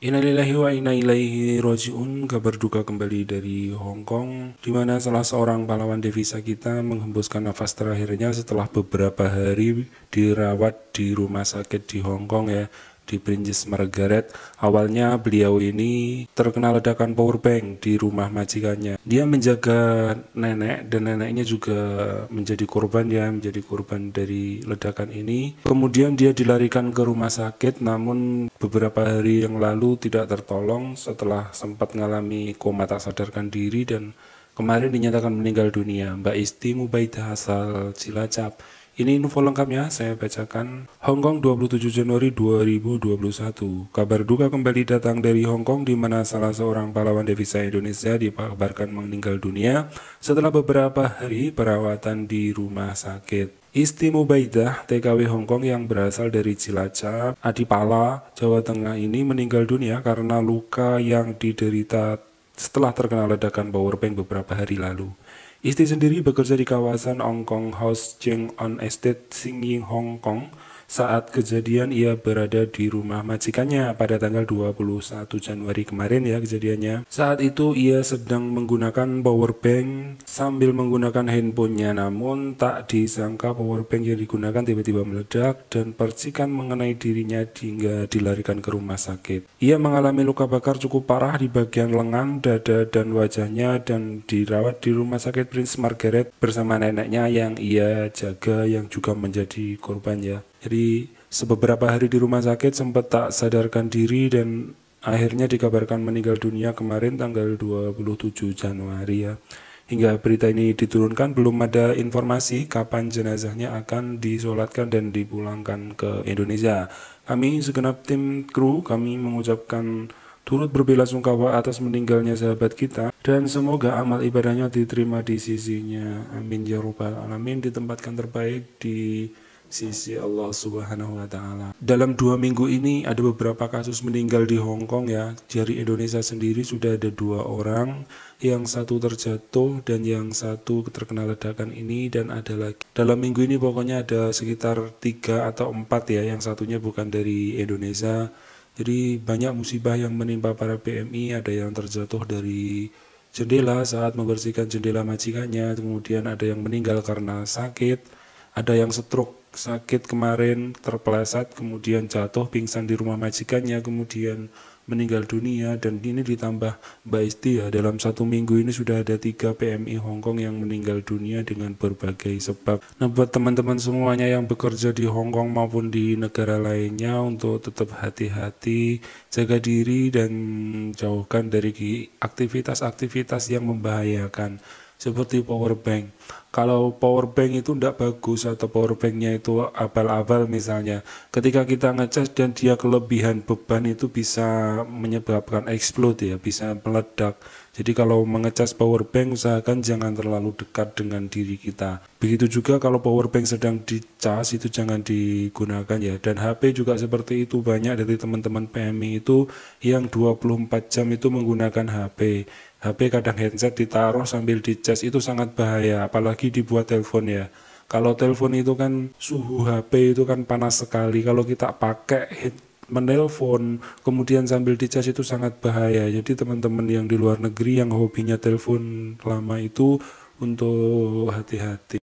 Innalillahi wa inna ilaihi roji'un kabar duka kembali dari Hong Kong di mana salah seorang pahlawan devisa kita menghembuskan nafas terakhirnya setelah beberapa hari dirawat di rumah sakit di Hong Kong ya di Princess Margaret. Awalnya beliau ini terkena ledakan powerbank di rumah majikannya. Dia menjaga nenek dan neneknya juga menjadi korban ya, menjadi korban dari ledakan ini. Kemudian dia dilarikan ke rumah sakit namun beberapa hari yang lalu tidak tertolong setelah sempat mengalami koma tak sadarkan diri dan kemarin dinyatakan meninggal dunia. Mbak Isti Mubaidah asal Cilacap. Ini info lengkapnya saya bacakan. Hong Kong 27 Januari 2021. Kabar duka kembali datang dari Hong Kong di mana salah seorang pahlawan devisa Indonesia dikabarkan meninggal dunia setelah beberapa hari perawatan di rumah sakit. Isti Mubaidah, TKW Hong Kong yang berasal dari Cilacap, Adipala, Jawa Tengah ini meninggal dunia karena luka yang diderita setelah terkena ledakan powerbank beberapa hari lalu. Istri sendiri bekerja di kawasan Hong Kong House Cheng On Estate Singing Hong Kong saat kejadian ia berada di rumah majikannya pada tanggal 21 Januari kemarin ya kejadiannya. Saat itu ia sedang menggunakan power bank sambil menggunakan handphonenya namun tak disangka power bank yang digunakan tiba-tiba meledak dan percikan mengenai dirinya hingga dilarikan ke rumah sakit. Ia mengalami luka bakar cukup parah di bagian lengan, dada, dan wajahnya dan dirawat di rumah sakit Prince Margaret bersama neneknya yang ia jaga yang juga menjadi korban ya. Jadi sebeberapa hari di rumah sakit sempat tak sadarkan diri dan akhirnya dikabarkan meninggal dunia kemarin tanggal 27 Januari ya. Hingga berita ini diturunkan belum ada informasi kapan jenazahnya akan disolatkan dan dipulangkan ke Indonesia. Kami segenap tim kru kami mengucapkan turut berbelasungkawa atas meninggalnya sahabat kita dan semoga amal ibadahnya diterima di sisinya. Amin ya robbal alamin ditempatkan terbaik di sisi Allah Subhanahu wa taala. Dalam dua minggu ini ada beberapa kasus meninggal di Hong Kong ya. Jari Indonesia sendiri sudah ada dua orang, yang satu terjatuh dan yang satu terkena ledakan ini dan ada lagi. Dalam minggu ini pokoknya ada sekitar tiga atau empat ya, yang satunya bukan dari Indonesia. Jadi banyak musibah yang menimpa para PMI, ada yang terjatuh dari jendela saat membersihkan jendela majikannya, kemudian ada yang meninggal karena sakit ada yang stroke sakit kemarin terpeleset kemudian jatuh pingsan di rumah majikannya kemudian meninggal dunia dan ini ditambah Mbak Isti ya dalam satu minggu ini sudah ada tiga PMI Hongkong yang meninggal dunia dengan berbagai sebab nah buat teman-teman semuanya yang bekerja di Hongkong maupun di negara lainnya untuk tetap hati-hati jaga diri dan jauhkan dari aktivitas-aktivitas yang membahayakan seperti power bank kalau power bank itu tidak bagus atau power banknya itu abal-abal misalnya ketika kita ngecas dan dia kelebihan beban itu bisa menyebabkan explode ya bisa meledak jadi kalau mengecas power bank usahakan jangan terlalu dekat dengan diri kita begitu juga kalau power bank sedang dicas itu jangan digunakan ya dan HP juga seperti itu banyak dari teman-teman PMI itu yang 24 jam itu menggunakan HP HP kadang handset ditaruh sambil dicas itu sangat bahaya apalagi lagi dibuat telepon ya. Kalau telepon itu kan suhu HP itu kan panas sekali. Kalau kita pakai menelpon kemudian sambil dicas itu sangat bahaya. Jadi teman-teman yang di luar negeri yang hobinya telepon lama itu untuk hati-hati.